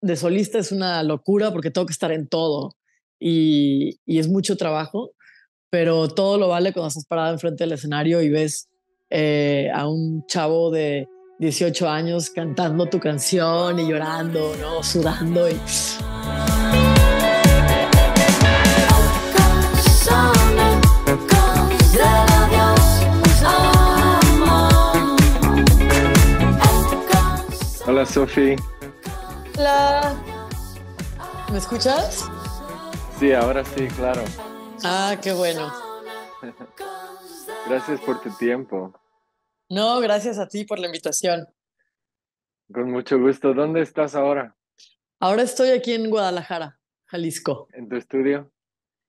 de solista es una locura porque tengo que estar en todo y, es mucho trabajo, pero todo lo vale cuando estás parada enfrente del escenario y ves eh, a un chavo de 18 años cantando tu canción y llorando, ¿no? sudando y... Hola Sofi, Hola. ¿Me escuchas? Sí, ahora sí, claro. Ah, qué bueno. gracias por tu tiempo. No, gracias a ti por la invitación. Con mucho gusto. ¿Dónde estás ahora? Ahora estoy aquí en Guadalajara, Jalisco. ¿En tu estudio?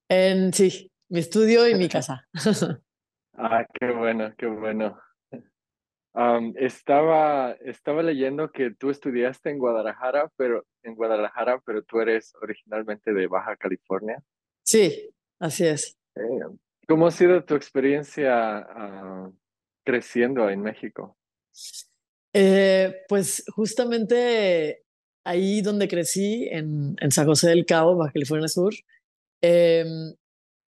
En sí, mi estudio y mi casa. ah, qué bueno, qué bueno estaba, estaba leyendo que tú estudiaste en Guadalajara, pero en Guadalajara, pero tú eres originalmente de Baja California. Sí, así es. Eh, ¿Cómo ha sido tu experiencia ah, creciendo en México? Eh, pues justamente ahí donde crecí, en, San José del Cabo, Baja California Sur, em,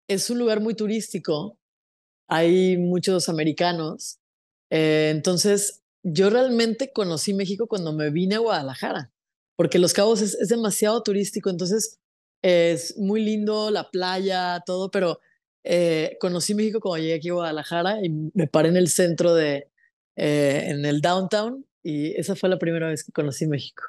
es un lugar muy turístico. Hay muchos americanos eh, entonces, yo realmente conocí México cuando me vine a Guadalajara, porque Los Cabos es, demasiado turístico, entonces es muy lindo la playa, todo, pero eh, conocí México cuando llegué aquí a Guadalajara y me paré en el centro de, eh, en el downtown, y esa fue la primera vez que conocí México.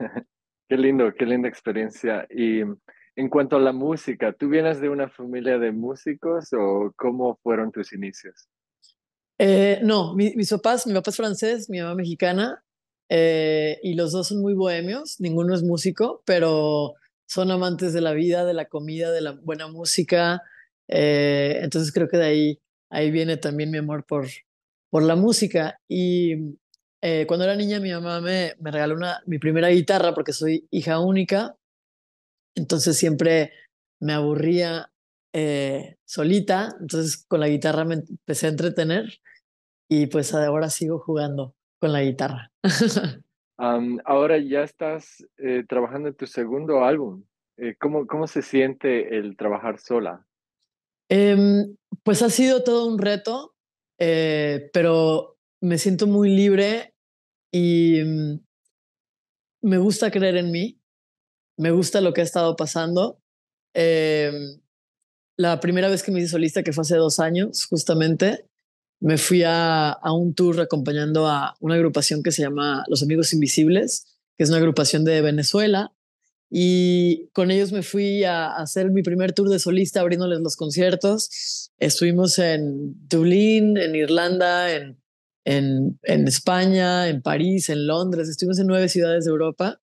Qué lindo, qué linda experiencia. Y en cuanto a la música, ¿tú vienes de una familia de músicos o cómo fueron tus inicios? Eh, no, mi, mis papás, mi papá es francés, mi mamá mexicana, eh, y los dos son muy bohemios, ninguno es músico, pero son amantes de la vida, de la comida, de la buena música. Eh, entonces creo que de ahí, ahí viene también mi amor por, por la música. Y cuando era niña mi mamá me, me regaló una, mi primera guitarra porque soy hija única. Entonces siempre me aburría eh, solita, entonces con la guitarra me empecé a entretener y pues ahora sigo jugando con la guitarra. ahora ya estás eh, trabajando en tu segundo álbum. Eh, ¿cómo, se siente el trabajar sola? Em, pues ha sido todo un reto, pero me siento muy libre y mm, me gusta creer en mí, me gusta lo que ha estado pasando. Em, la primera vez que me hice solista, que fue hace dos años, justamente, me fui a, un tour acompañando a una agrupación que se llama Los Amigos Invisibles, que es una agrupación de Venezuela. Y con ellos me fui a, hacer mi primer tour de solista, abriéndoles los conciertos. Estuvimos en Dublín, en Irlanda, en, en, en España, en París, en Londres. Estuvimos en nueve ciudades de Europa.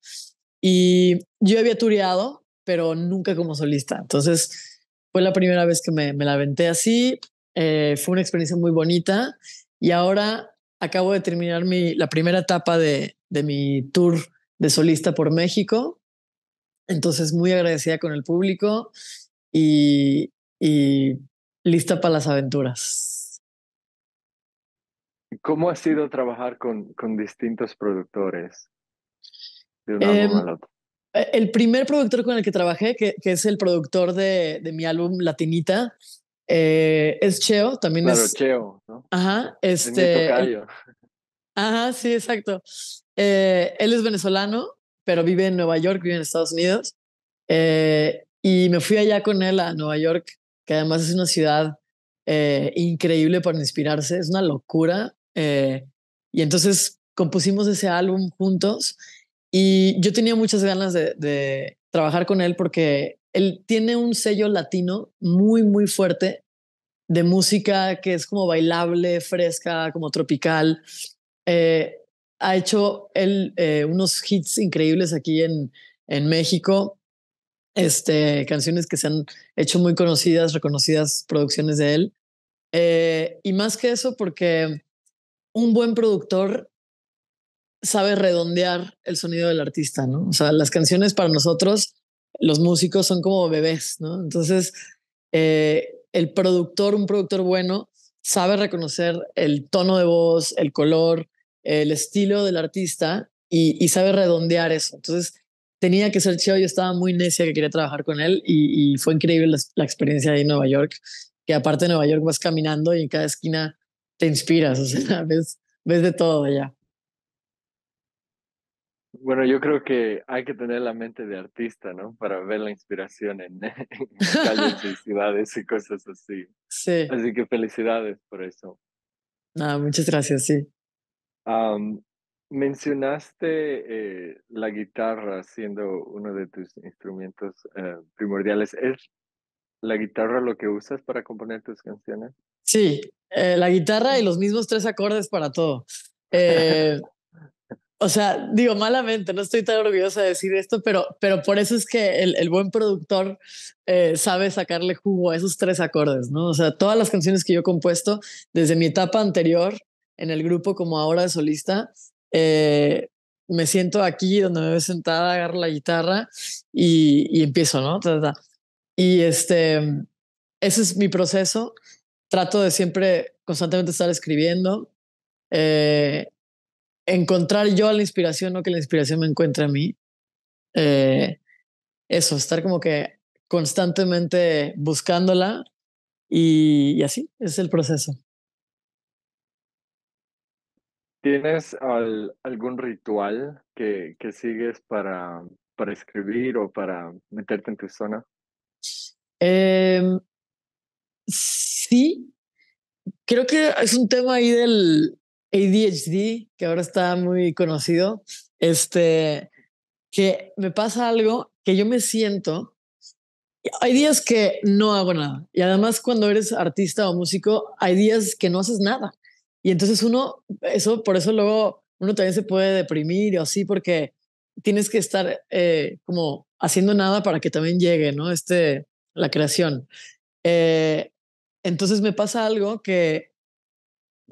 Y yo había tureado, pero nunca como solista. Entonces, fue la primera vez que me, me la aventé así. Eh, fue una experiencia muy bonita. Y ahora acabo de terminar mi, la primera etapa de, de mi tour de solista por México. Entonces, muy agradecida con el público y, lista para las aventuras. ¿Cómo ha sido trabajar con, con distintos productores? Em, eh, el primer productor con el que trabajé, que, es el productor de, mi álbum Latinita, eh, es Cheo, también claro, es. Cheo, ¿no? Ajá, este. El, ajá, sí, exacto. Eh, él es venezolano, pero vive en Nueva York, vive en Estados Unidos. y me fui allá con él a Nueva York, que además es una ciudad increíble para inspirarse, es una locura. y entonces compusimos ese álbum juntos y yo tenía muchas ganas de, trabajar con él porque él tiene un sello latino muy, muy fuerte de música que es como bailable, fresca, como tropical. Eh, ha hecho él eh, unos hits increíbles aquí en, en México. Este, canciones que se han hecho muy conocidas, reconocidas producciones de él. Eh, y más que eso, porque un buen productor sabe redondear el sonido del artista, ¿no? O sea, las canciones para nosotros, los músicos son como bebés, ¿no? Entonces, eh, el productor, un productor bueno, sabe reconocer el tono de voz, el color, el estilo del artista y, sabe redondear eso. Entonces, tenía que ser chido, yo estaba muy necia que quería trabajar con él y, fue increíble la, experiencia ahí en Nueva York, que aparte de Nueva York vas caminando y en cada esquina te inspiras, o sea, ves, ves de todo allá. Bueno, yo creo que hay que tener la mente de artista, ¿no? Para ver la inspiración en, calles y ciudades y cosas así. Sí. Así que felicidades por eso. Ah, muchas gracias, sí. mencionaste eh, la guitarra siendo uno de tus instrumentos eh, primordiales. ¿Es la guitarra lo que usas para componer tus canciones? Sí, eh, la guitarra y los mismos tres acordes para todo. Eh, o sea, digo malamente, no estoy tan orgullosa de decir esto, pero, pero por eso es que el, el buen productor eh, sabe sacarle jugo a esos tres acordes, ¿no? O sea, todas las canciones que yo he compuesto desde mi etapa anterior en el grupo como ahora de solista, eh, me siento aquí donde me veo sentada, agarro la guitarra y, y empiezo, ¿no? Y este, ese es mi proceso. Trato de siempre constantemente estar escribiendo. Eh, encontrar yo a la inspiración, o que la inspiración me encuentre a mí. Eh, eso, estar como que constantemente buscándola y, así es el proceso. ¿Tienes algún ritual que, sigues para, para escribir o para meterte en tu zona? Em, sí, creo que es un tema ahí del, ADHD, que ahora está muy conocido, este, que me pasa algo que yo me siento. Hay días que no hago nada. Y además cuando eres artista o músico, hay días que no haces nada. Y entonces uno, eso, por eso luego uno también se puede deprimir o así, porque tienes que estar eh, como haciendo nada para que también llegue, ¿no? Este, la creación. Eh, entonces me pasa algo que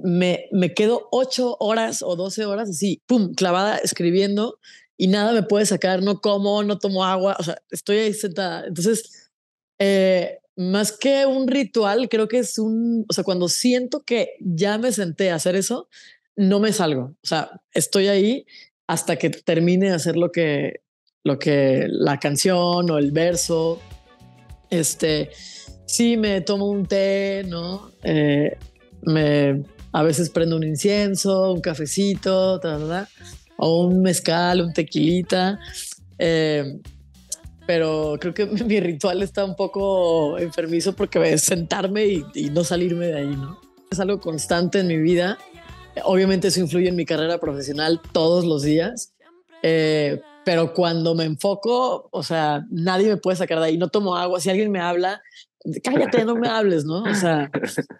me, quedo ocho horas o doce horas así, pum, clavada escribiendo y nada me puede sacar, no como, no tomo agua, o sea, estoy ahí sentada. Entonces, eh, más que un ritual, creo que es un, o sea, cuando siento que ya me senté a hacer eso, no me salgo, o sea, estoy ahí hasta que termine de hacer lo que, lo que la canción o el verso, este, sí me tomo un té, ¿no? Eh, me, a veces prendo un incienso, un cafecito, ta, o un mezcal, un tequilita. Eh, pero creo que mi ritual está un poco enfermizo porque es sentarme y, no salirme de ahí, ¿no? Es algo constante en mi vida. Obviamente eso influye en mi carrera profesional todos los días, eh, pero cuando me enfoco, o sea, nadie me puede sacar de ahí, no tomo agua, si alguien me habla, cállate, no me hables, ¿no? O sea,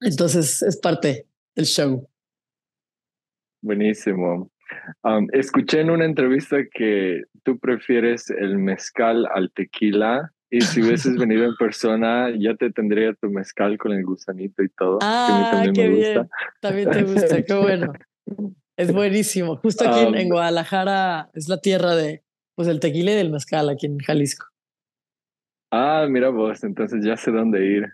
Entonces es parte del show. Buenísimo. escuché en una entrevista que tú prefieres el mezcal al tequila y si hubieses venido en persona ya te tendría tu mezcal con el gusanito y todo. Ah, también También te gusta, qué bueno. Es buenísimo. Justo aquí en, Guadalajara es la tierra de pues el tequila y del mezcal aquí en Jalisco. Ah, mira vos, entonces ya sé dónde ir.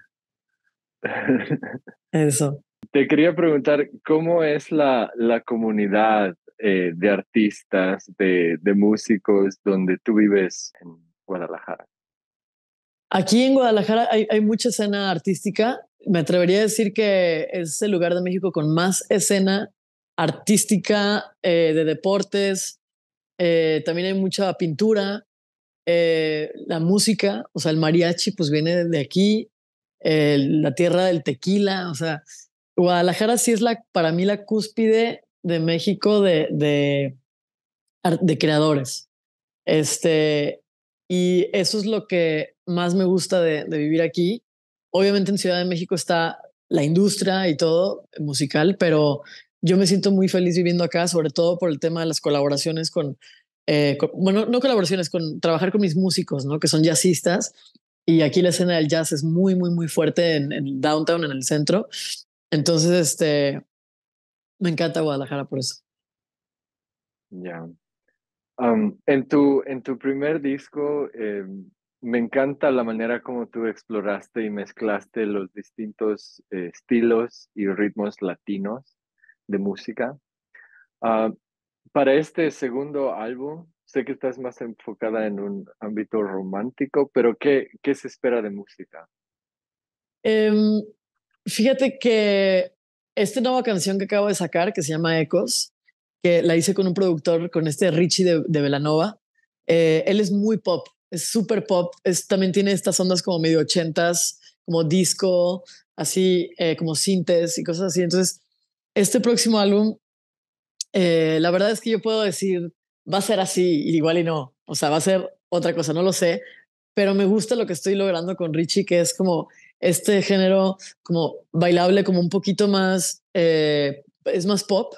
Eso. Te quería preguntar, ¿cómo es la, comunidad eh, de artistas, de, músicos donde tú vives en Guadalajara? Aquí en Guadalajara hay, mucha escena artística. Me atrevería a decir que es el lugar de México con más escena artística eh, de deportes. Eh, también hay mucha pintura, la música, o sea, el mariachi pues viene de aquí la tierra del tequila, o sea, Guadalajara sí es la, para mí la cúspide de México de, de, de creadores. Este, y eso es lo que más me gusta de, de, vivir aquí. Obviamente en Ciudad de México está la industria y todo musical, pero yo me siento muy feliz viviendo acá, sobre todo por el tema de las colaboraciones con, eh, bueno, no colaboraciones, con trabajar con mis músicos, ¿no? Que son jazzistas y aquí la escena del jazz es muy, muy, muy fuerte en, el downtown, en el centro. Entonces, este, me encanta Guadalajara por eso. Ya. en, tu, en tu primer disco, em, me encanta la manera como tú exploraste y mezclaste los distintos eh, estilos y ritmos latinos de música. Ah, para este segundo álbum, sé que estás más enfocada en un ámbito romántico, pero ¿qué, qué se espera de música? Em, fíjate que esta nueva canción que acabo de sacar, que se llama Ecos, que la hice con un productor, con este Richie de, de Velanova, eh, él es muy pop, es súper pop, es, también tiene estas ondas como medio ochentas, como disco, así eh, como sintes y cosas así. Entonces, este próximo álbum, eh, la verdad es que yo puedo decir va a ser así, igual y no. O sea, va a ser otra cosa, no lo sé. Pero me gusta lo que estoy logrando con Richie, que es como este género como bailable, como un poquito más, eh, es más pop.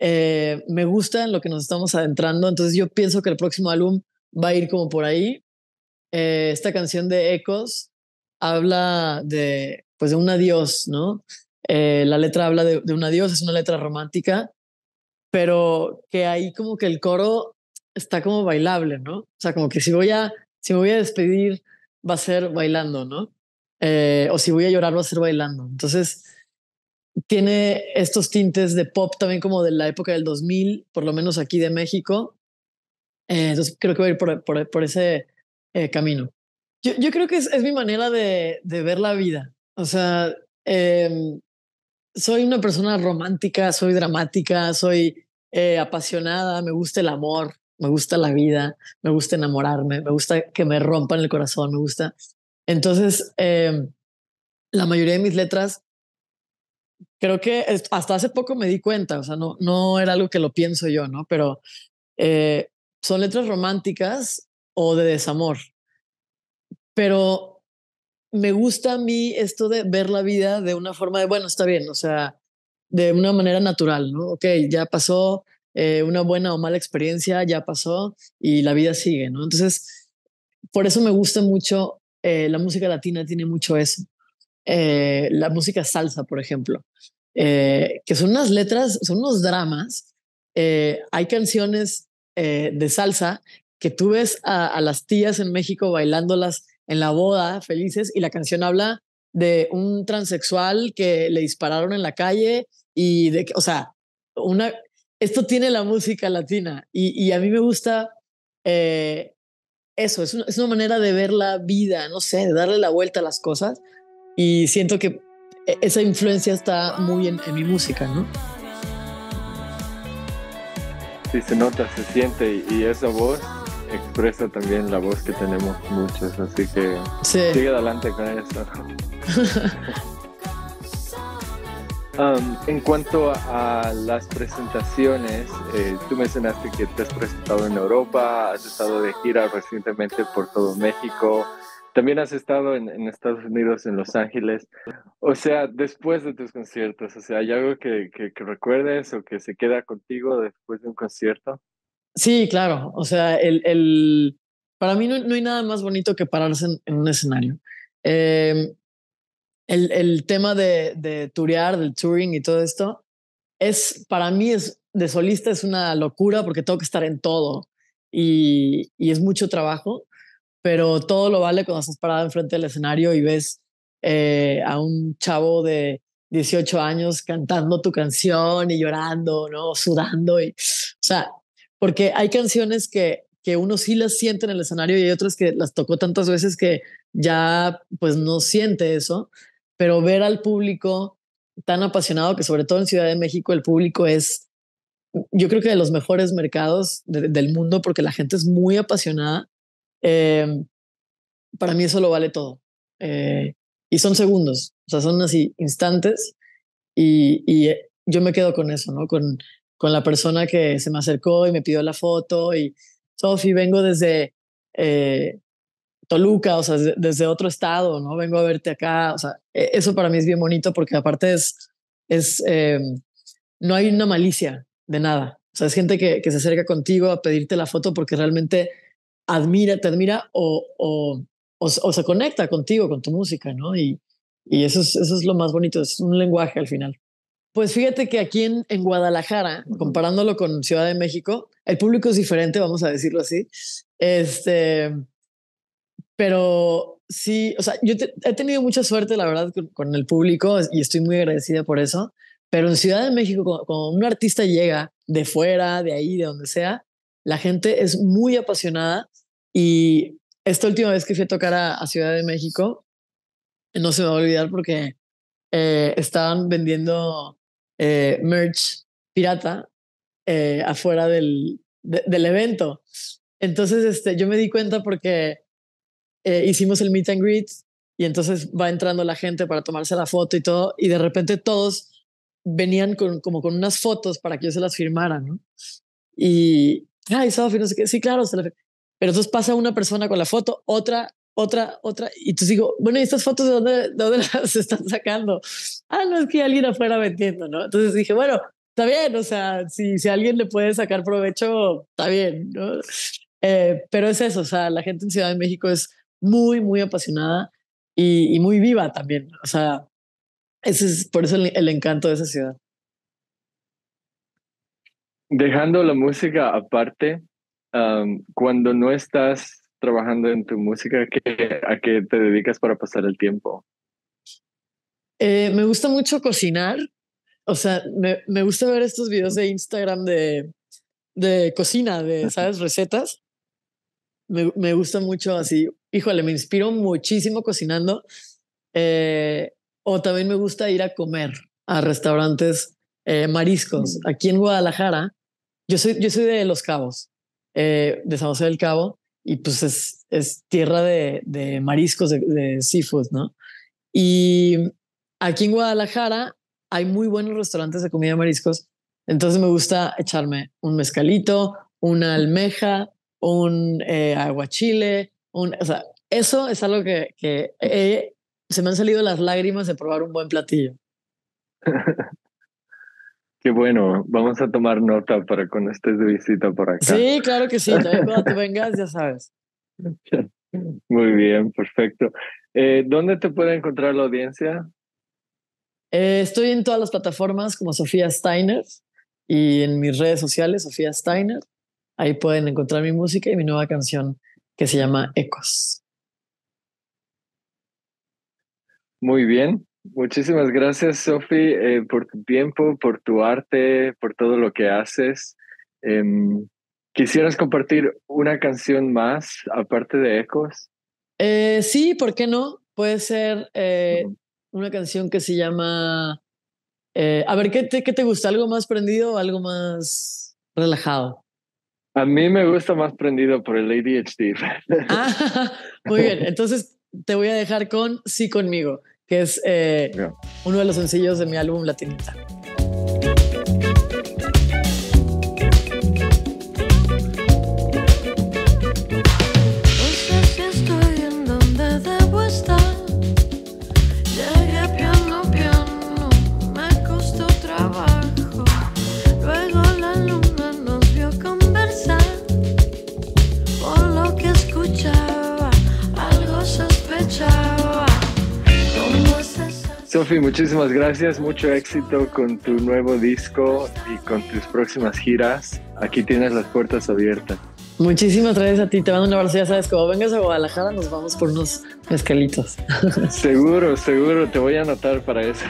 Eh, me gusta en lo que nos estamos adentrando. Entonces yo pienso que el próximo álbum va a ir como por ahí. Eh, esta canción de Ecos habla de, pues de un adiós, ¿no? la letra habla de un adiós, es una letra romántica pero que ahí como que el coro está como bailable, ¿no? O sea, como que si voy a, si me voy a despedir, va a ser bailando, ¿no? Eh, o si voy a llorar, va a ser bailando. Entonces, tiene estos tintes de pop también como de la época del 2000, por lo menos aquí de México. Eh, entonces, creo que voy a ir por, por, ese eh, camino. Yo, yo, creo que es, es mi manera de, de, ver la vida. O sea, em, soy una persona romántica, soy dramática, soy eh, apasionada, me gusta el amor, me gusta la vida, me gusta enamorarme, me gusta que me rompan el corazón, me gusta. Entonces, em, la mayoría de mis letras, creo que hasta hace poco me di cuenta, o sea, no, no era algo que lo pienso yo, ¿no? Pero eh, son letras románticas o de desamor. Pero me gusta a mí esto de ver la vida de una forma de, bueno, está bien, o sea, de una manera natural, ¿no? Ok, ya pasó eh, una buena o mala experiencia, ya pasó y la vida sigue, ¿no? Entonces, por eso me gusta mucho, eh, la música latina tiene mucho eso. Eh, la música salsa, por ejemplo, que son unas letras, son unos dramas. hay canciones de salsa que tú ves a las tías en México bailándolas en la boda, felices, y la canción habla de un transexual que le dispararon en la calle y de que, o sea, una, esto tiene la música latina y, a mí me gusta eh, eso, es una, manera de ver la vida, no sé, de darle la vuelta a las cosas y siento que e, esa influencia está muy en, en mi música, ¿no? Sí, se nota, se siente y, y esa voz expresa también la voz que tenemos muchos, así que sigue adelante con eso. Um, en cuanto a las presentaciones, eh, tú mencionaste que te has presentado en Europa, has estado de gira recientemente por todo México, también has estado en, Estados Unidos, en Los Ángeles. O sea, después de tus conciertos, o sea, ¿hay algo que, recuerdes o que se queda contigo después de un concierto? Sí, claro. O sea, el, para mí no, hay nada más bonito que pararse en, un escenario. Em, el, el, tema de, de turear, del touring y todo esto, es para mí es de solista es una locura porque tengo que estar en todo y, es mucho trabajo, pero todo lo vale cuando estás parada enfrente del escenario y ves eh, a un chavo de 18 años cantando tu canción y llorando, ¿no? Sudando y, o sea, porque hay canciones que, uno sí las siente en el escenario y hay otras que las tocó tantas veces que ya pues no siente eso, pero ver al público tan apasionado que sobre todo en Ciudad de México el público es, yo creo que de los mejores mercados del mundo porque la gente es muy apasionada, em, para mí eso lo vale todo. Eh, y son segundos, o sea, son así instantes y, y yo me quedo con eso, ¿no? Con con la persona que se me acercó y me pidió la foto y, Sofi, vengo desde eh, Toluca, o sea, desde otro estado, ¿no? Vengo a verte acá, o sea, e, eso para mí es bien bonito porque aparte es, es eh, no hay una malicia de nada, o sea, es gente que, se acerca contigo a pedirte la foto porque realmente admira, te admira o, o, se conecta contigo, con tu música, ¿no? Y, y eso, eso es lo más bonito, es un lenguaje al final. Pues fíjate que aquí en, en, Guadalajara, comparándolo con Ciudad de México, el público es diferente, vamos a decirlo así. Este, pero sí, o sea, yo he tenido mucha suerte, la verdad, con, el público y estoy muy agradecida por eso. Pero en Ciudad de México, cuando, un artista llega de fuera, de ahí, de donde sea, la gente es muy apasionada y esta última vez que fui a tocar a, Ciudad de México, no se me va a olvidar porque eh, estaban vendiendo eh, merch pirata eh, afuera del, del, evento. Entonces este, yo me di cuenta porque eh, hicimos el meet and greet y entonces va entrando la gente para tomarse la foto y todo y de repente todos venían con, como con unas fotos para que yo se las firmara, Y, ay, Sofi, no sé sí, claro, Pero entonces pasa una persona con la foto, otra otra, otra. Y entonces digo, bueno, ¿y estas fotos de dónde, dónde las están sacando? Ah, no, es que alguien afuera vendiendo, ¿no? Entonces dije, bueno, está bien, o sea, si, si alguien le puede sacar provecho, está bien, ¿no? Eh, pero es eso, o sea, la gente en Ciudad de México es muy, muy apasionada y, y muy viva también, o sea, ese es por eso el, encanto de esa ciudad. Dejando la música aparte, cuando no estás trabajando en tu música? ¿A qué te dedicas para pasar el tiempo? Eh, me gusta mucho cocinar. O sea, me, gusta ver estos videos de Instagram de, de cocina, de, ¿sabes? Recetas. Me, gusta mucho así. Híjole, me inspiro muchísimo cocinando. Eh, o también me gusta ir a comer a restaurantes eh, mariscos. Mm. Aquí en Guadalajara, yo soy, yo soy de Los Cabos, de San José del Cabo y pues es, tierra de, mariscos, de, sifos, ¿no? Y aquí en Guadalajara hay muy buenos restaurantes de comida de mariscos, entonces me gusta echarme un mezcalito, una almeja, un eh, aguachile, un, o sea, eso es algo que, eh, se me han salido las lágrimas de probar un buen platillo. Qué bueno, vamos a tomar nota para cuando estés de visita por acá. Sí, claro que sí, también cuando te vengas, ya sabes. Muy bien, perfecto. Eh, ¿Dónde te puede encontrar la audiencia? Eh, estoy en todas las plataformas como Sofía Steiner y en mis redes sociales, Sofía Steiner. Ahí pueden encontrar mi música y mi nueva canción que se llama Ecos. Muy bien. Muchísimas gracias, Sophie eh, por tu tiempo, por tu arte, por todo lo que haces. Em, ¿Quisieras compartir una canción más aparte de Ecos? Eh, sí, ¿por qué no? Puede ser eh, una canción que se llama... a ver, ¿qué te, ¿qué te gusta? ¿Algo más prendido o algo más relajado? A mí me gusta más prendido por el ADHD. ah, muy bien, entonces te voy a dejar con Sí conmigo que es eh, uno de los sencillos de mi álbum Latinita. Sofi, muchísimas gracias, mucho éxito con tu nuevo disco y con tus próximas giras. Aquí tienes las puertas abiertas. Muchísimas gracias a ti, te mando un abrazo, ya sabes, como vengas a Guadalajara nos vamos por unos mezcalitos. Seguro, seguro, te voy a anotar para eso.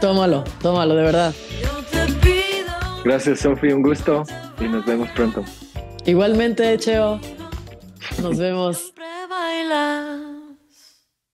Tómalo, tómalo, de verdad. Gracias, Sofi, un gusto y nos vemos pronto. Igualmente, Cheo. Nos vemos.